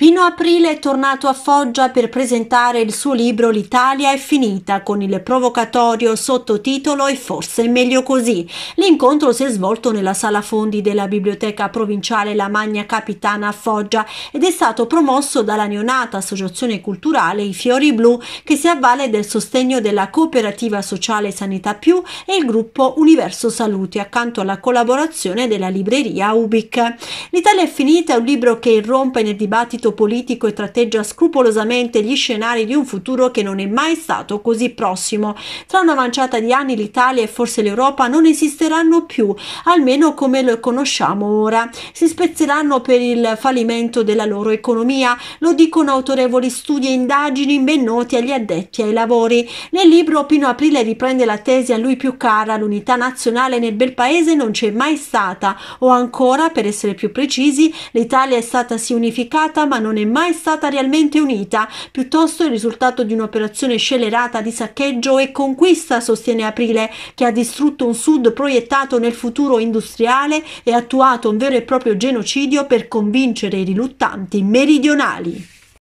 Pino Aprile è tornato a Foggia per presentare il suo libro L'Italia è finita con il provocatorio sottotitolo E forse è meglio così. L'incontro si è svolto nella sala fondi della biblioteca provinciale La Magna Capitana a Foggia ed è stato promosso dalla neonata associazione culturale I Fiori Blu che si avvale del sostegno della cooperativa sociale Sanità Più e il gruppo Universo Salute accanto alla collaborazione della libreria Ubic. L'Italia è finita è un libro che irrompe nel dibattito contesto politico e tratteggia scrupolosamente gli scenari di un futuro che non è mai stato così prossimo. Tra una manciata di anni l'Italia e forse l'Europa non esisteranno più, almeno come lo conosciamo ora. Si spezzeranno per il fallimento della loro economia, lo dicono autorevoli studi e indagini ben noti agli addetti ai lavori. Nel libro Pino Aprile riprende la tesi a lui più cara, l'unità nazionale nel bel paese non c'è mai stata, o ancora, per essere più precisi, l'Italia è stata sì unificata ma Roma non è mai stata realmente unita, piuttosto il risultato di un'operazione scelerata di saccheggio e conquista, sostiene Aprile, che ha distrutto un sud proiettato nel futuro industriale e attuato un vero e proprio genocidio per convincere i riluttanti meridionali.